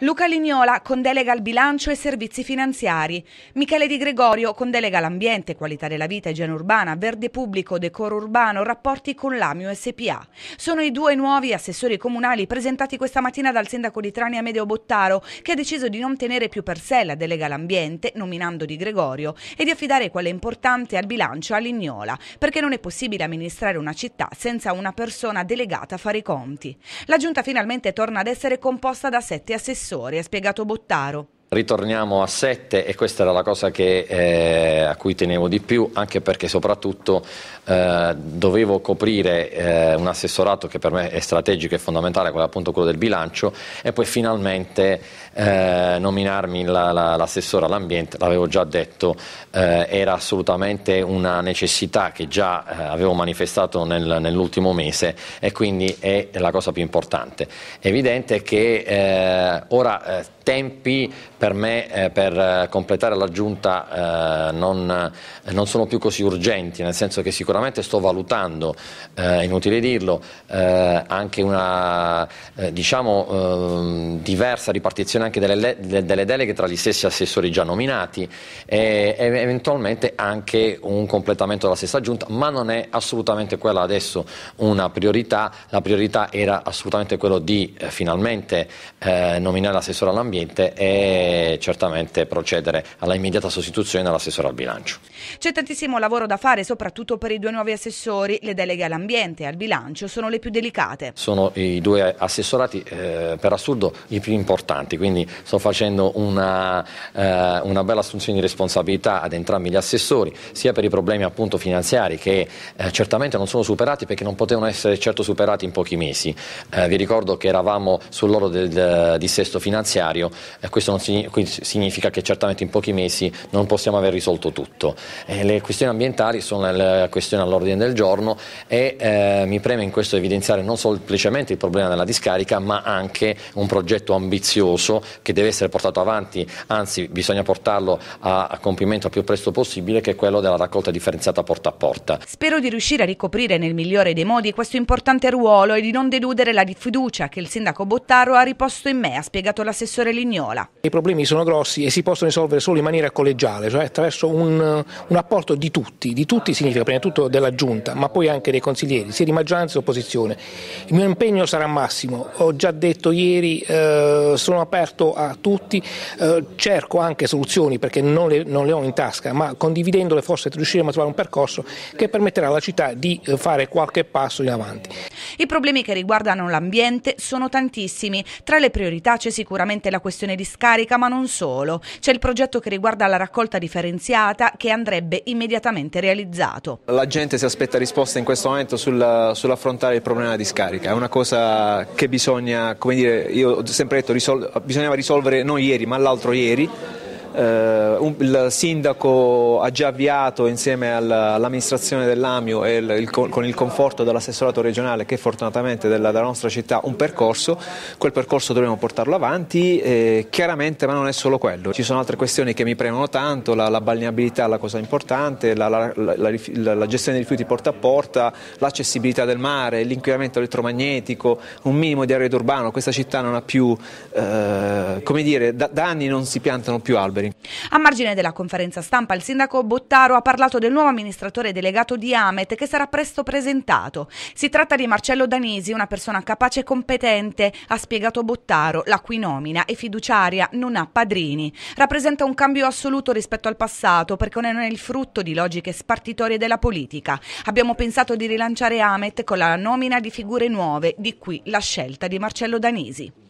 Luca Lignola con delega al bilancio e servizi finanziari, Michele Di Gregorio con delega all'ambiente, qualità della vita, igiene urbana, verde pubblico, decoro urbano, rapporti con l'Amio SPA. Sono i due nuovi assessori comunali presentati questa mattina dal sindaco di Trani Amedeo Bottaro, che ha deciso di non tenere più per sé la delega all'ambiente, nominando Di Gregorio, e di affidare quella importante al bilancio a Lignola, perché non è possibile amministrare una città senza una persona delegata a fare i conti. La giunta finalmente torna ad essere composta da sette assessori, ha spiegato Bottaro. Ritorniamo a 7 e questa era la cosa che, eh, a cui tenevo di più, anche perché soprattutto eh, dovevo coprire eh, un assessorato che per me è strategico e fondamentale, quello, appunto quello del bilancio, e poi finalmente eh, nominarmi la, la, l'assessora all'ambiente, l'avevo già detto, eh, era assolutamente una necessità che già eh, avevo manifestato nel, nell'ultimo mese e quindi è la cosa più importante. È Evidente che ora tempi per me eh, per eh, completare l'aggiunta eh, non, eh, non, sono più così urgenti, nel senso che sicuramente sto valutando, eh, inutile dirlo, eh, anche una diciamo, ehm, diversa ripartizione anche delle, delle, deleghe tra gli stessi assessori già nominati e eventualmente anche un completamento della stessa aggiunta, ma non è assolutamente quella adesso una priorità, la priorità era assolutamente quello di finalmente nominare l'assessore all'ambiente. E, certamente procedere alla immediata sostituzione dell'assessore al bilancio. C'è tantissimo lavoro da fare, soprattutto per i due nuovi assessori. Le deleghe all'ambiente e al bilancio sono le più delicate. Sono i due assessorati eh, per assurdo i più importanti, quindi sto facendo una, eh, una, bella assunzione di responsabilità ad entrambi gli assessori, sia per i problemi appunto finanziari che eh, certamente non sono superati perché non potevano essere certo superati in pochi mesi. Eh, vi ricordo che eravamo sull'oro del, del dissesto finanziario, questo non significa quindi significa che certamente in pochi mesi non possiamo aver risolto tutto. Eh, le questioni ambientali sono la questione all'ordine del giorno e eh, mi preme in questo evidenziare non semplicemente il problema della discarica ma anche un progetto ambizioso che deve essere portato avanti, anzi bisogna portarlo a, a compimento il più presto possibile che è quello della raccolta differenziata porta a porta. Spero di riuscire a ricoprire nel migliore dei modi questo importante ruolo e di non deludere la fiducia che il sindaco Bottaro ha riposto in me, ha spiegato l'assessore Lignola. I problemi problemi sono grossi e si possono risolvere solo in maniera collegiale, cioè attraverso un, un apporto di tutti, di tutti significa prima di tutto della Giunta, ma poi anche dei consiglieri, sia di maggioranza che di opposizione. Il mio impegno sarà massimo, ho già detto ieri, eh, sono aperto a tutti, eh, cerco anche soluzioni perché non le, non le, ho in tasca, ma condividendole forse riusciremo a trovare un percorso che permetterà alla città di eh, fare qualche passo in avanti. I problemi che riguardano l'ambiente sono tantissimi. Tra le priorità c'è sicuramente la questione di scarica, ma non solo. C'è il progetto che riguarda la raccolta differenziata che andrebbe immediatamente realizzato. La gente si aspetta risposte in questo momento sul, sull'affrontare il problema di scarica. È una cosa che bisogna, come dire, io ho sempre detto, risol bisognava risolvere non ieri, ma l'altro ieri eh, un, il sindaco ha già avviato insieme all'amministrazione dell'AMIO e il, il, con il conforto dell'assessorato regionale che fortunatamente della, della, nostra città un percorso, quel percorso dovremo portarlo avanti eh, chiaramente ma non è solo quello, ci sono altre questioni che mi premono tanto, la, la balneabilità è la cosa importante, la, la, la, gestione dei rifiuti porta a porta, l'accessibilità del mare, l'inquinamento elettromagnetico, un minimo di arredo urbano, questa città non ha più, eh, come dire, da, da anni non si piantano più alberi. Ministeri. A margine della conferenza stampa il sindaco Bottaro ha parlato del nuovo amministratore delegato di Amet che sarà presto presentato. Si tratta di Marcello Danesi, una persona capace e competente, ha spiegato Bottaro, la cui nomina è fiduciaria, non ha padrini. Rappresenta un cambio assoluto rispetto al passato perché non è il frutto di logiche spartitorie della politica. Abbiamo pensato di rilanciare Amet con la nomina di figure nuove, di qui la scelta di Marcello Danesi.